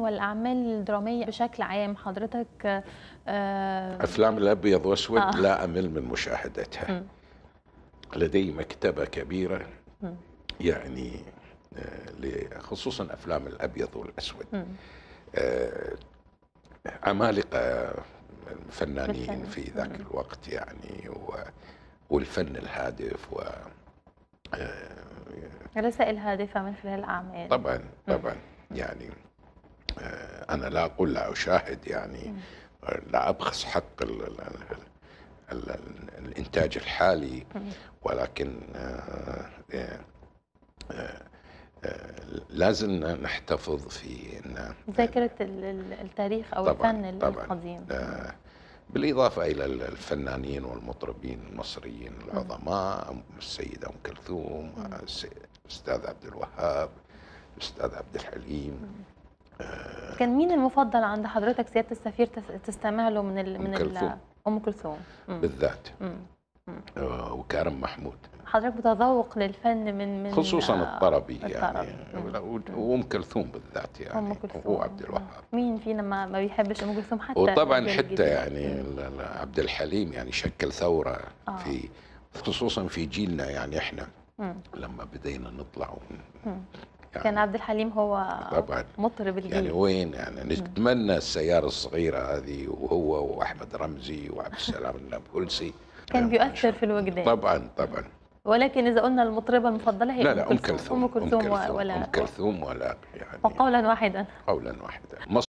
والاعمال الدراميه بشكل عام حضرتك آه افلام الابيض واسود آه. لا امل من مشاهدتها م. لدي مكتبه كبيره م. يعني آه، خصوصا افلام الابيض والاسود آه عمالقه آه، فنانين في ذاك الوقت يعني و والفن الهادف و آه، رسائل هادفه من خلال الاعمال طبعا طبعا م. يعني أنا لا أقول لا أشاهد يعني لا أبخس حق الـ الـ الـ الـ الإنتاج الحالي ولكن لازم نحتفظ في إن ذاكرة التاريخ أو الفن القديم آه، بالإضافة إلى الفنانين والمطربين المصريين العظماء السيدة أم كلثوم الأستاذ عبد الوهاب الأستاذ عبد الحليم كان مين المفضل عند حضرتك سياده السفير تستمع له من ال... من كلثوم. ام كلثوم بالذات آه، وكرم محمود حضرتك بتذوق للفن من من خصوصا الطربي, آه، الطربي يعني وام كلثوم بالذات يعني ام كلثوم وعبد عبد الوهاب مين فينا ما, ما بيحبش ام كلثوم حتى وطبعا حتى يعني عبد الحليم يعني شكل ثوره آه. في خصوصا في جيلنا يعني احنا مم. لما بدينا نطلع يعني كان عبد الحليم هو طبعا يعني مطرب الجيل يعني وين يعني نتمنى السياره الصغيره هذه وهو واحمد رمزي وعبد السلام النابلسي كان يعني بيؤثر في الوجدان طبعا طبعا ولكن اذا قلنا المطربه المفضله هي لا لا ام كلثوم ام كلثوم ولا ام كلثوم ولا يعني وقولا واحدا قولا واحدا